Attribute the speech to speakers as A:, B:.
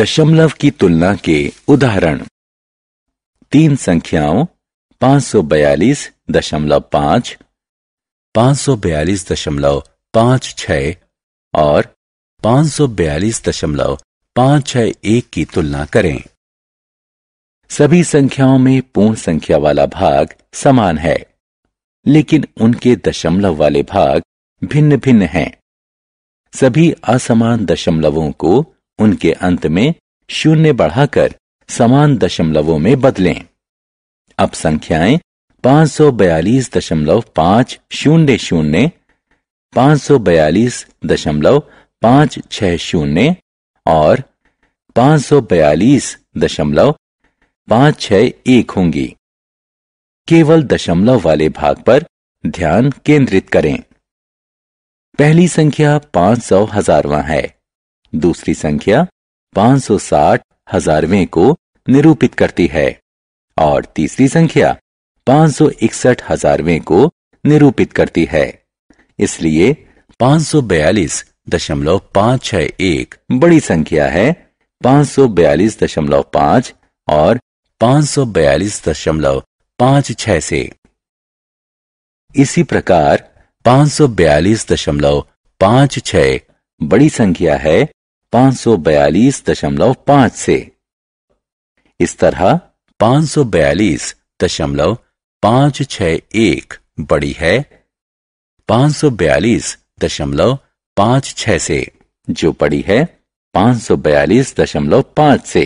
A: दशमलव की तुलना के उदाहरण तीन संख्याओं पांच सौ बयालीस दशमलव पांच पांच सौ बयालीस दशमलव पांच छ और पांच सौ बयालीस दशमलव पांच छ एक की तुलना करें सभी संख्याओं में पूर्ण संख्या वाला भाग समान है लेकिन उनके दशमलव वाले भाग भिन्न भिन्न हैं सभी असमान दशमलवों को उनके अंत में शून्य बढ़ाकर समान दशमलवों में बदलें अब संख्याएं पांच सौ बयालीस दशमलव पांच शून्य शून्य पांच सौ बयालीस दशमलव पांच छह शून्य और पांच सौ बयालीस दशमलव पांच छह एक होंगी केवल दशमलव वाले भाग पर ध्यान केंद्रित करें पहली संख्या पांच सौ हजारवां है दूसरी संख्या 560 हजारवें को निरूपित करती है और तीसरी संख्या 561 हजारवें को निरूपित करती है इसलिए 542.561 बड़ी संख्या है 542.5 और 542.56 से इसी प्रकार 542.56 बड़ी संख्या है 542.5 से इस तरह 542.561 बड़ी है 542.56 से जो बड़ी है 542.5 से